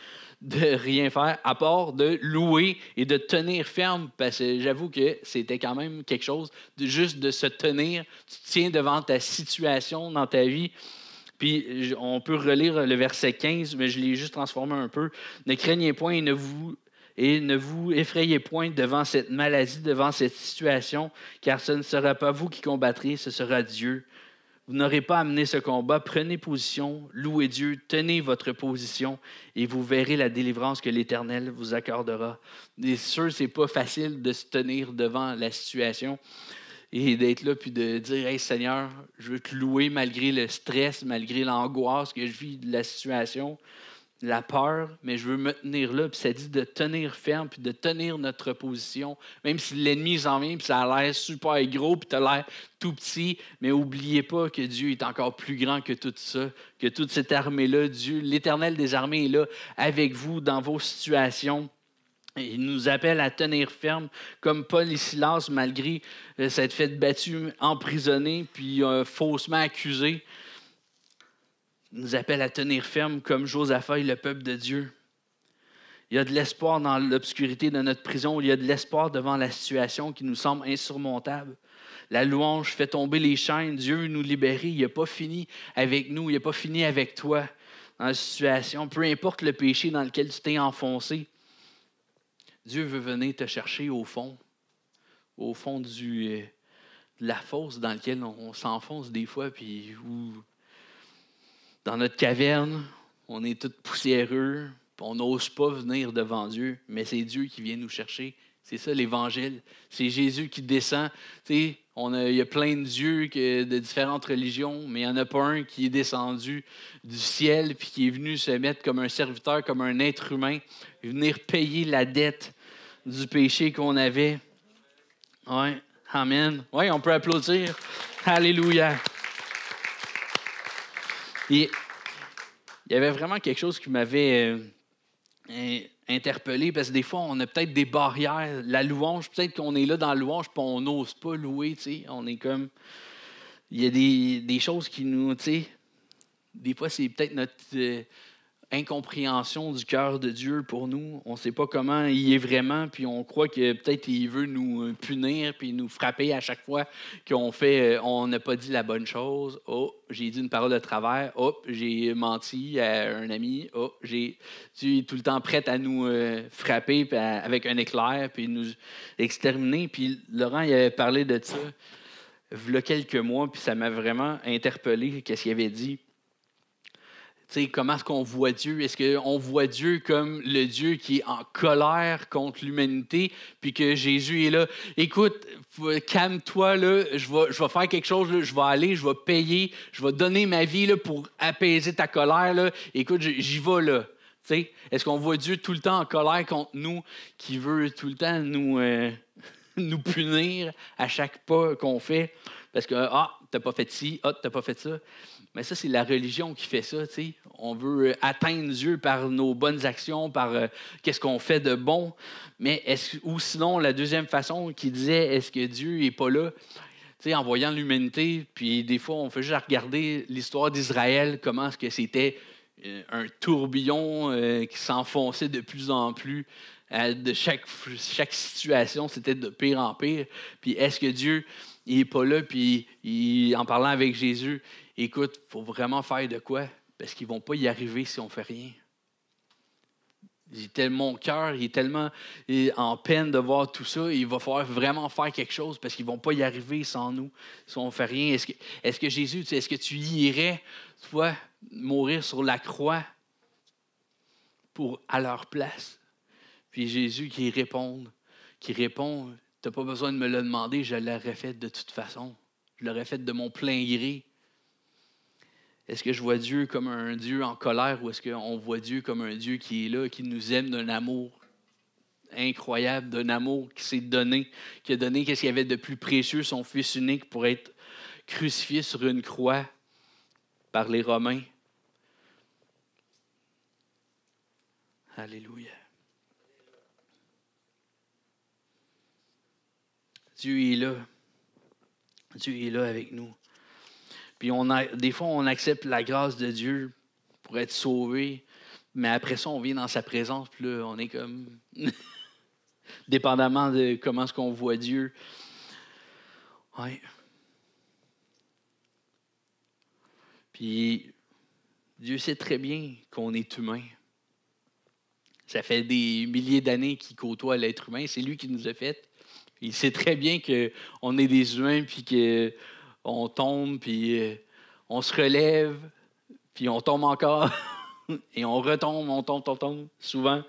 de rien faire à part de louer et de tenir ferme parce que j'avoue que c'était quand même quelque chose de juste de se tenir. Tu tiens devant ta situation dans ta vie. Puis on peut relire le verset 15, mais je l'ai juste transformé un peu. Ne craignez point et ne vous et ne vous effrayez point devant cette maladie, devant cette situation, car ce ne sera pas vous qui combattrez, ce sera Dieu vous n'aurez pas à mener ce combat. Prenez position, louez Dieu, tenez votre position et vous verrez la délivrance que l'Éternel vous accordera. Et sûr, c'est pas facile de se tenir devant la situation et d'être là puis de dire Seigneur, je veux te louer malgré le stress, malgré l'angoisse que je vis de la situation la peur, mais je veux me tenir là. Puis ça dit de tenir ferme, puis de tenir notre position, même si l'ennemi s'en vient, puis ça a l'air super gros, puis tu as l'air tout petit. Mais oubliez pas que Dieu est encore plus grand que tout ça, que toute cette armée-là. Dieu, l'Éternel des armées est là avec vous dans vos situations. Il nous appelle à tenir ferme, comme Paul et Silas, malgré euh, cette fête battue, emprisonné, puis euh, faussement accusé nous appelle à tenir ferme comme Josaphat et le peuple de Dieu. Il y a de l'espoir dans l'obscurité de notre prison, il y a de l'espoir devant la situation qui nous semble insurmontable. La louange fait tomber les chaînes, Dieu nous libérer, il n'a pas fini avec nous, il n'a pas fini avec toi dans la situation, peu importe le péché dans lequel tu t'es enfoncé. Dieu veut venir te chercher au fond, au fond du, euh, de la fosse dans laquelle on, s'enfonce des fois, puis où dans notre caverne, on est tous poussiéreux, on n'ose pas venir devant Dieu, mais c'est Dieu qui vient nous chercher. C'est ça l'Évangile. C'est Jésus qui descend. il y a plein de dieux de différentes religions, mais il n'y en a pas un qui est descendu du ciel puis qui est venu se mettre comme un serviteur, comme un être humain, venir payer la dette du péché qu'on avait. Ouais. Amen. Oui, on peut applaudir. Alléluia il y avait vraiment quelque chose qui m'avait euh, interpellé parce que des fois, on a peut-être des barrières. La louange, peut-être qu'on est là dans la louange puis on n'ose pas louer. tu sais. On est comme. Il y a des, choses qui nous. sais... des fois, c'est peut-être notre. Euh, incompréhension du cœur de Dieu pour nous. On ne sait pas comment il est vraiment, puis on croit que peut-être il veut nous euh, punir, puis nous frapper à chaque fois qu'on fait, euh, on n'a pas dit la bonne chose. Oh, j'ai dit une parole de travers. Oh, j'ai menti à un ami. Oh, j'ai, tu es tout le temps prête à nous euh, frapper avec un éclair, puis nous exterminer. Puis Laurent, il avait parlé de ça il y a quelques mois, puis ça m'a vraiment interpellé qu'est-ce qu'il avait dit comment est-ce qu'on voit Dieu? Est-ce qu'on voit Dieu comme le Dieu qui est en colère contre l'humanité, puis que Jésus est là, écoute, calme-toi, là, je vais, faire quelque chose, je vais aller, je vais payer, je vais donner ma vie pour apaiser ta colère, écoute, j'y vais là. Est-ce qu'on voit Dieu tout le temps en colère contre nous, qui veut tout le temps nous, euh, nous punir à chaque pas qu'on fait? Parce que, ah, t'as pas fait ci, ah, t'as pas fait ça. Mais ça, c'est la religion qui fait ça. sais. On veut euh, atteindre Dieu par nos bonnes actions, par euh, qu'est-ce qu'on fait de bon. Mais est ou sinon, la deuxième façon qui disait est-ce que Dieu n'est pas là En voyant l'humanité, puis des fois, on fait juste regarder l'histoire d'Israël, comment est-ce que c'était euh, un tourbillon qui s'enfonçait de plus en plus. de chaque, situation, c'était de pire en pire. Puis est-ce que Dieu n'est pas là? Puis en parlant avec Jésus, écoute, il faut vraiment faire de quoi? Parce qu'ils ne vont pas y arriver si on ne fait rien. Mon cœur il est tellement en peine de voir tout ça. Il va falloir vraiment faire quelque chose parce qu'ils ne vont pas y arriver sans nous, si on ne fait rien. Est-ce que, Jésus, est-ce que tu irais, toi, mourir sur la croix pour à leur place? Puis Jésus qui répond, qui répond, tu n'as pas besoin de me le demander, je l'aurais fait de toute façon. Je l'aurais fait de mon plein gré. Est-ce que je vois Dieu comme un Dieu en colère ou est-ce qu'on voit Dieu comme un Dieu qui est là, qui nous aime d'un amour incroyable, d'un amour qui s'est donné, qui a donné qu'est-ce qu'il y avait de plus précieux, son Fils unique, pour être crucifié sur une croix par les Romains? Alléluia. Dieu est là. Dieu est là avec nous. Puis on a, des fois, on accepte la grâce de Dieu pour être sauvé, mais après ça, on vient dans sa présence, puis là, on est comme. Dépendamment de comment est-ce qu'on voit Dieu. Oui. Puis Dieu sait très bien qu'on est humain. Ça fait des milliers d'années qu'il côtoie l'être humain. C'est lui qui nous a fait. Il sait très bien qu'on est des humains puis que on tombe, puis euh, on se relève, puis on tombe encore. et on retombe, on tombe, on tombe, souvent.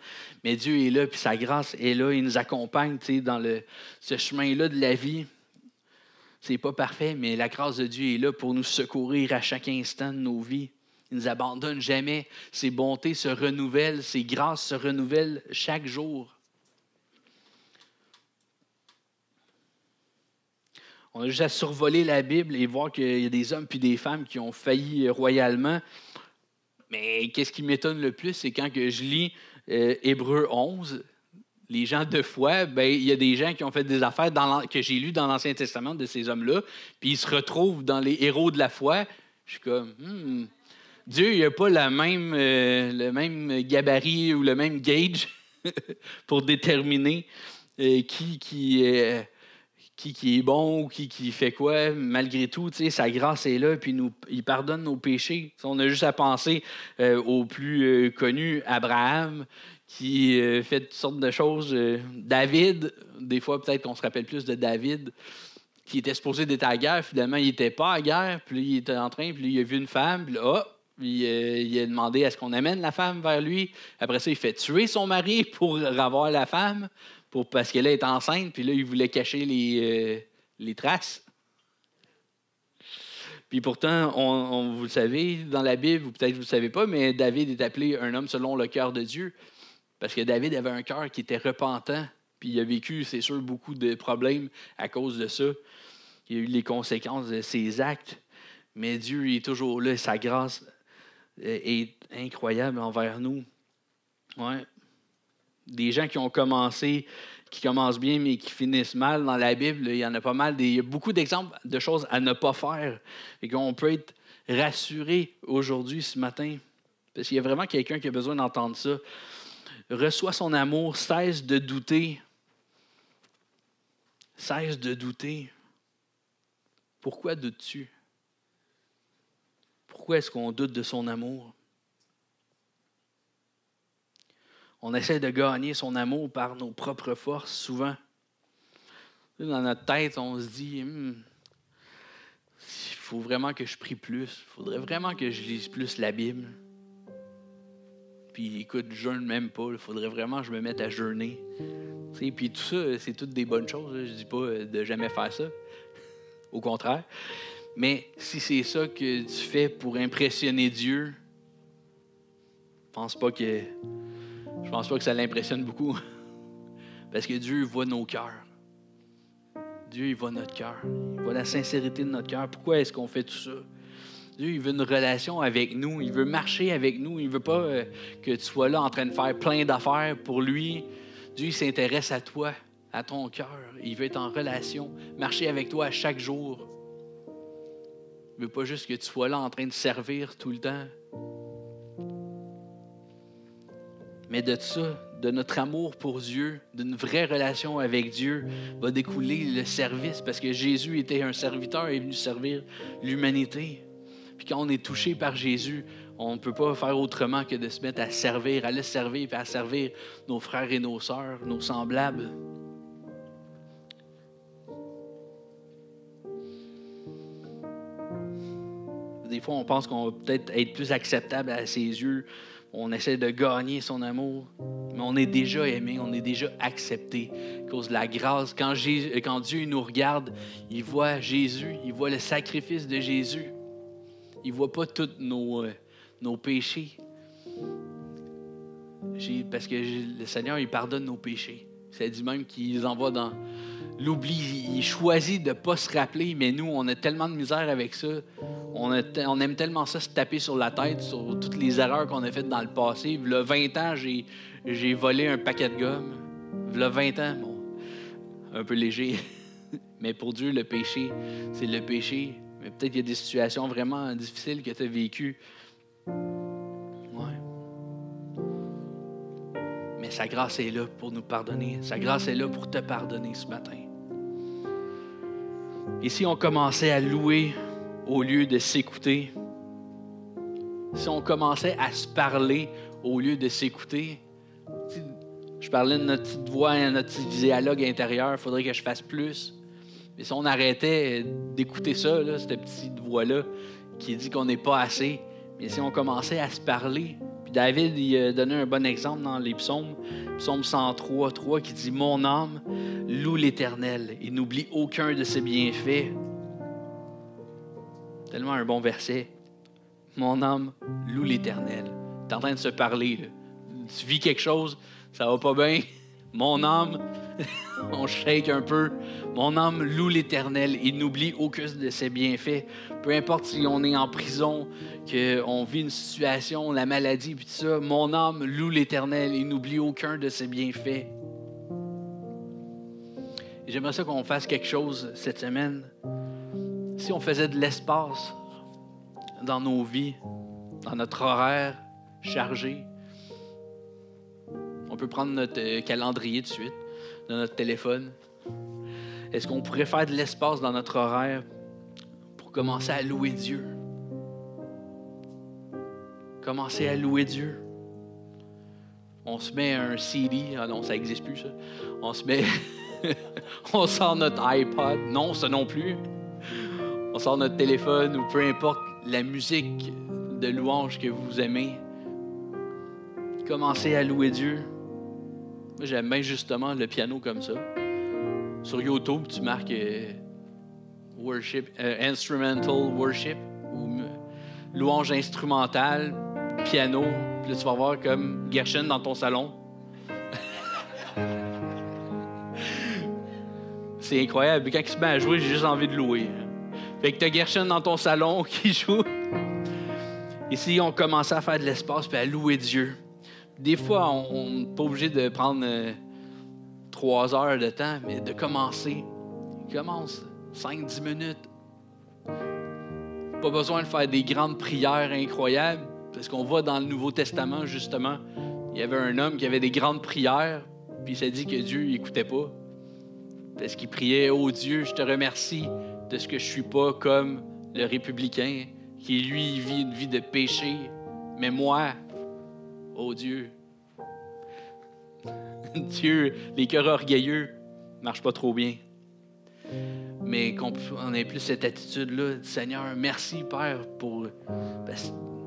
Mais Dieu est là, puis sa grâce est là, il nous accompagne dans ce chemin-là de la vie. C'est pas parfait, mais la grâce de Dieu est là pour nous secourir à chaque instant de nos vies. Il ne nous abandonne jamais. Ses bontés se renouvellent, ses grâces se renouvellent chaque jour. On a juste à survoler la Bible et voir qu'il y a des hommes puis des femmes qui ont failli royalement. Mais qu'est-ce qui m'étonne le plus, c'est quand que je lis euh, Hébreu 11, les gens de foi, ben il y a des gens qui ont fait des affaires que j'ai lues dans l'Ancien Testament de ces hommes-là, puis ils se retrouvent dans les héros de la foi. Je suis comme, hmm, Dieu, il a pas la même, euh, le même gabarit ou le même gauge pour déterminer euh, qui, est qui, est bon ou qui, fait quoi, malgré tout, sa grâce est là, puis nous, il pardonne nos péchés. on a juste à penser euh, au plus euh, connu, Abraham, qui euh, fait toutes sortes de choses. David, des fois, peut-être qu'on se rappelle plus de David, qui était supposé d'être à guerre, finalement, il n'était pas à guerre, puis il était en train, puis il a vu une femme, puis là, il, il, a demandé à ce qu'on amène la femme vers lui. Après ça, il fait tuer son mari pour avoir la femme parce qu'elle est enceinte, puis là, il voulait cacher les, euh, les traces. Puis pourtant, on, vous le savez dans la Bible, ou peut-être vous ne le savez pas, mais David est appelé un homme selon le cœur de Dieu, parce que David avait un cœur qui était repentant, puis il a vécu, c'est sûr, beaucoup de problèmes à cause de ça. Il a eu les conséquences de ses actes, mais Dieu est toujours là, sa grâce euh, est incroyable envers nous. Ouais des gens qui ont commencé, qui commencent bien, mais qui finissent mal. Dans la Bible, il y en a pas mal. il y a beaucoup d'exemples de choses à ne pas faire. Et qu'on peut être rassuré aujourd'hui, ce matin. Parce qu'il y a vraiment quelqu'un qui a besoin d'entendre ça. Reçois son amour, cesse de douter. Cesse de douter. Pourquoi doutes-tu? Pourquoi est-ce qu'on doute de son amour? On essaie de gagner son amour par nos propres forces, souvent. Dans notre tête, on se dit, hmm, il faut vraiment que je prie plus, il faudrait vraiment que je lise plus la Bible. Puis écoute, je jeûne même pas, il faudrait vraiment que je me mette à jeûner. puis tout ça, c'est toutes des bonnes choses. Je dis pas euh, de jamais faire ça. Au contraire. Mais si c'est ça que tu fais pour impressionner Dieu, pense pas que je pense pas que ça l'impressionne beaucoup. Parce que Dieu voit nos cœurs. Dieu, il voit notre cœur. Il voit la sincérité de notre cœur. Pourquoi est-ce qu'on fait tout ça? Dieu, il veut une relation avec nous. Il veut marcher avec nous. Il veut pas euh, que tu sois là en train de faire plein d'affaires pour lui. Dieu, s'intéresse à toi, à ton cœur. Il veut être en relation, marcher avec toi à chaque jour. Il veut pas juste que tu sois là en train de servir tout le temps. Mais de ça, de notre amour pour Dieu, d'une vraie relation avec Dieu, va découler le service, parce que Jésus était un serviteur et est venu servir l'humanité. Puis quand on est touché par Jésus, on ne peut pas faire autrement que de se mettre à servir, à le servir, puis à servir nos frères et nos sœurs, nos semblables. Des fois, on pense qu'on va peut-être être plus acceptable à ses yeux on essaie de gagner son amour, mais on est déjà aimé, on est déjà accepté à cause de la grâce. Quand, quand Dieu nous regarde, il voit Jésus, il voit le sacrifice de Jésus. Il voit pas tous nos, euh, nos péchés. Parce que le Seigneur, il pardonne nos péchés. C'est dit même qu'il les envoie dans, L'oubli, il choisit de ne pas se rappeler, mais nous, on a tellement de misère avec ça. On, aime tellement ça se taper sur la tête, sur toutes les erreurs qu'on a faites dans le passé. Le 20 ans, j'ai volé un paquet de gomme. Le 20 ans, bon, un peu léger. mais pour Dieu, le péché, c'est le péché. Mais peut-être qu'il y a des situations vraiment difficiles que tu as vécues. sa grâce est là pour nous pardonner. Sa grâce est là pour te pardonner ce matin. Et si on commençait à louer au lieu de s'écouter, si on commençait à se parler au lieu de s'écouter, je parlais de notre petite voix, notre petit dialogue intérieur, il faudrait que je fasse plus. Mais si on arrêtait d'écouter ça, cette petite voix-là, qui dit qu'on n'est pas assez, mais si on commençait à se parler David il a donné un bon exemple dans les psaumes, psaume 103, 3, qui dit Mon âme loue l'Éternel et n'oublie aucun de ses bienfaits. Tellement un bon verset. Mon âme loue l'Éternel. T'es en train de se parler. Tu vis quelque chose, ça va pas bien. Mon âme on shake un peu. Mon âme loue l'Éternel et n'oublie aucun de ses bienfaits. Peu importe si on est en prison, qu'on vit une situation, la maladie, puis tout ça, mon âme loue l'Éternel et n'oublie aucun de ses bienfaits. J'aimerais ça qu'on fasse quelque chose cette semaine. Si on faisait de l'espace dans nos vies, dans notre horaire chargé, on peut prendre notre euh, calendrier de suite de notre téléphone? Est-ce qu'on pourrait faire de l'espace dans notre horaire pour commencer à louer Dieu? Commencer à louer Dieu. On se met un CD, ah non, ça n'existe plus ça. On se met, on sort notre iPod, non, ça non plus. On sort notre téléphone ou peu importe la musique de louange que vous aimez. Commencez à louer Dieu. Moi, j'aime bien justement le piano comme ça. Sur YouTube, tu marques euh, worship, euh, instrumental worship ou euh, louange instrumentale, piano. Puis là, tu vas voir comme Gershon dans ton salon. C'est incroyable. Quand il se met à jouer, j'ai juste envie de louer. Fait que t'as Gershon dans ton salon qui joue. Ici, on commençait à faire de l'espace puis à louer Dieu des fois, on n'est pas obligé de prendre euh, trois heures de temps, mais de commencer. Commence cinq, dix minutes. Pas besoin de faire des grandes prières incroyables, parce qu'on voit dans le Nouveau Testament, justement, il y avait un homme qui avait des grandes prières, puis il s'est dit que Dieu n'écoutait pas. Parce qu'il priait, oh Dieu, je te remercie de ce que je suis pas comme le républicain qui, lui, vit une vie de péché, mais moi, oh Dieu. Dieu, les cœurs orgueilleux marchent pas trop bien. Mais qu'on ait plus cette attitude-là, Seigneur, merci Père pour...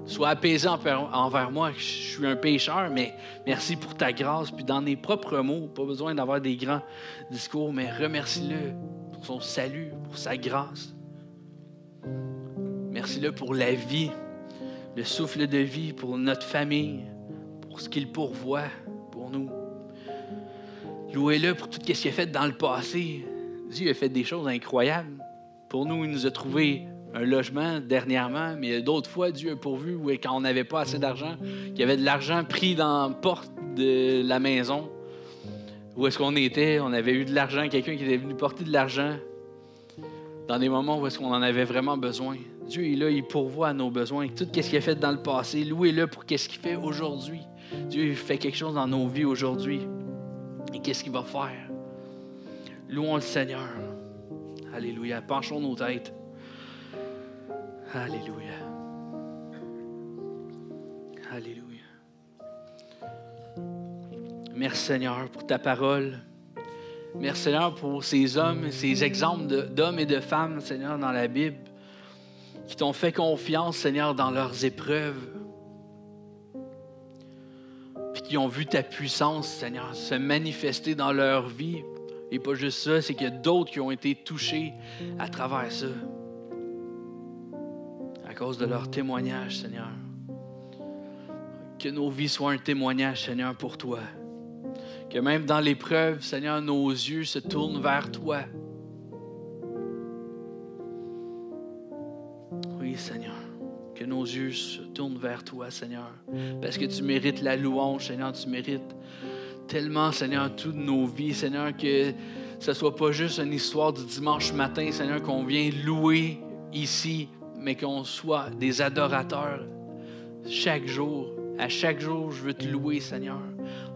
sois apaisant envers moi, je suis un pécheur, mais merci pour ta grâce. Puis dans mes propres mots, pas besoin d'avoir des grands discours, mais remercie-le pour son salut, pour sa grâce. Merci-le pour la vie, le souffle de vie, pour notre famille ce qu'il pourvoit pour nous. Louez-le pour tout ce qu'il a fait dans le passé. Dieu a fait des choses incroyables. Pour nous, il nous a trouvé un logement dernièrement, mais d'autres fois, Dieu a pourvu où, quand on n'avait pas assez d'argent, qu'il y avait de l'argent pris dans la porte de la maison. Où est-ce qu'on était? On avait eu de l'argent, quelqu'un qui était venu porter de l'argent dans des moments où est-ce qu'on en avait vraiment besoin. Dieu est là, il pourvoit à nos besoins. Tout ce qu'il a fait dans le passé, louez-le pour ce qu'il fait aujourd'hui. Dieu fait quelque chose dans nos vies aujourd'hui. Et qu'est-ce qu'il va faire? Louons le Seigneur. Alléluia. Penchons nos têtes. Alléluia. Alléluia. Merci Seigneur pour ta parole. Merci Seigneur pour ces hommes, ces exemples d'hommes et de femmes, Seigneur, dans la Bible, qui t'ont fait confiance, Seigneur, dans leurs épreuves qui ont vu ta puissance, Seigneur, se manifester dans leur vie. Et pas juste ça, c'est qu'il y a d'autres qui ont été touchés à travers ça. À cause de leur témoignage, Seigneur. Que nos vies soient un témoignage, Seigneur, pour toi. Que même dans l'épreuve, Seigneur, nos yeux se tournent vers toi. Oui, Seigneur que nos yeux se tournent vers toi, Seigneur, parce que tu mérites la louange, Seigneur, tu mérites tellement, Seigneur, toutes nos vies, Seigneur, que ce ne soit pas juste une histoire du dimanche matin, Seigneur, qu'on vient louer ici, mais qu'on soit des adorateurs chaque jour. À chaque jour, je veux te louer, Seigneur,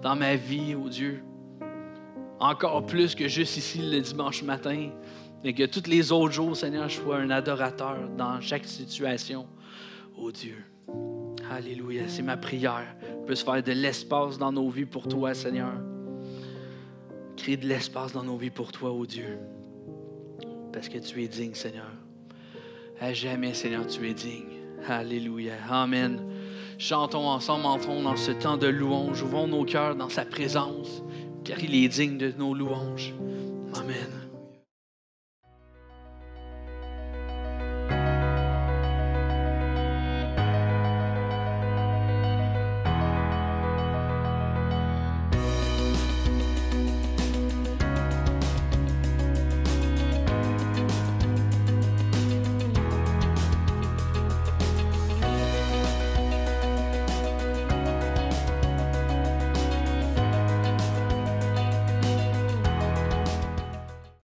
dans ma vie, oh Dieu. Encore plus que juste ici le dimanche matin, mais que tous les autres jours, Seigneur, je sois un adorateur dans chaque situation ô oh Dieu. Alléluia, c'est ma prière. se faire de l'espace dans nos vies pour toi, Seigneur. Crée de l'espace dans nos vies pour toi, ô oh Dieu. Parce que tu es digne, Seigneur. À jamais, Seigneur, tu es digne. Alléluia. Amen. Chantons ensemble, entrons dans ce temps de louange. Ouvrons nos cœurs dans sa présence, car il est digne de nos louanges. Amen.